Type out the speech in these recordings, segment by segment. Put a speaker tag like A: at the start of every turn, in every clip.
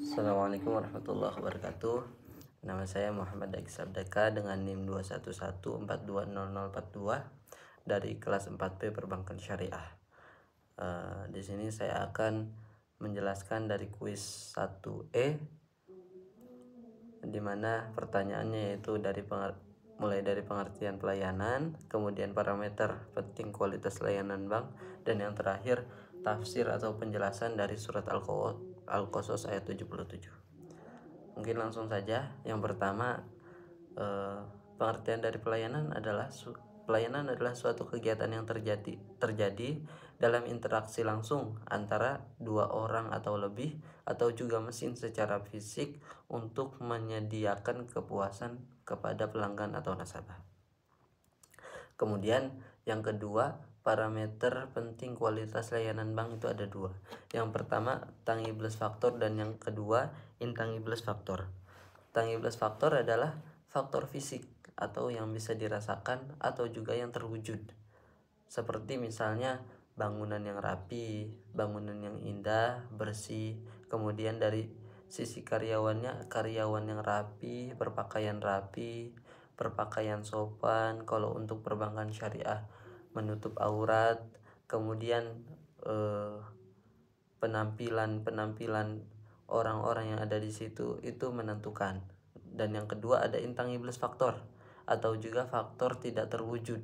A: Assalamualaikum warahmatullahi wabarakatuh Nama saya Muhammad Agi Sabdaka dengan NIM 211420042 dari kelas 4P Perbankan Syariah. Uh, di sini saya akan menjelaskan dari kuis 1E dimana pertanyaannya yaitu dari mulai dari pengertian pelayanan, kemudian parameter penting kualitas layanan bank, dan yang terakhir tafsir atau penjelasan dari surat Al-Qawwat Al-Qasas ayat 77. Mungkin langsung saja. Yang pertama, eh, pengertian dari pelayanan adalah pelayanan adalah suatu kegiatan yang terjadi terjadi dalam interaksi langsung antara dua orang atau lebih atau juga mesin secara fisik untuk menyediakan kepuasan kepada pelanggan atau nasabah. Kemudian yang kedua, parameter penting kualitas layanan bank itu ada dua. Yang pertama tangibles faktor dan yang kedua intangibles faktor. Tangibles faktor adalah faktor fisik atau yang bisa dirasakan atau juga yang terwujud. Seperti misalnya bangunan yang rapi, bangunan yang indah, bersih, kemudian dari sisi karyawannya karyawan yang rapi, berpakaian rapi, berpakaian sopan kalau untuk perbankan syariah menutup aurat kemudian eh, penampilan-penampilan orang-orang yang ada di situ itu menentukan dan yang kedua ada intangibles faktor atau juga faktor tidak terwujud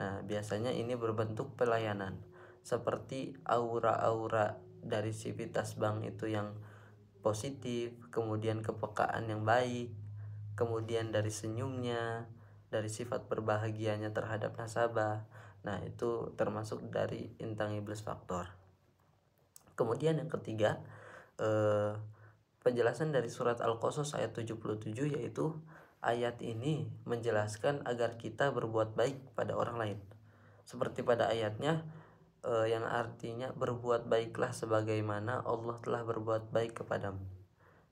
A: nah biasanya ini berbentuk pelayanan seperti aura-aura dari civitas bank itu yang positif, kemudian kepekaan yang baik, kemudian dari senyumnya, dari sifat berbahagianya terhadap nasabah. Nah, itu termasuk dari intangible factor. Kemudian yang ketiga, eh, penjelasan dari surat Al-Qasas ayat 77 yaitu ayat ini menjelaskan agar kita berbuat baik pada orang lain. Seperti pada ayatnya eh, yang artinya berbuat baiklah sebagaimana Allah telah berbuat baik kepadamu.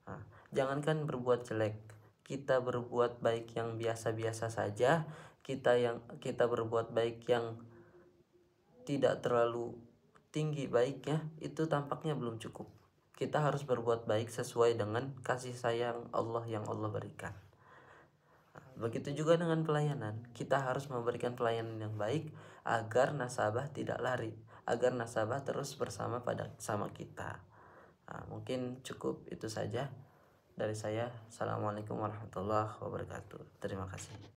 A: Nah, jangankan berbuat jelek, kita berbuat baik yang biasa-biasa saja kita yang kita berbuat baik yang tidak terlalu tinggi baiknya itu tampaknya belum cukup. Kita harus berbuat baik sesuai dengan kasih sayang Allah yang Allah berikan. Begitu juga dengan pelayanan, kita harus memberikan pelayanan yang baik agar nasabah tidak lari, agar nasabah terus bersama pada sama kita. Nah, mungkin cukup itu saja dari saya. Assalamualaikum warahmatullahi wabarakatuh. Terima kasih.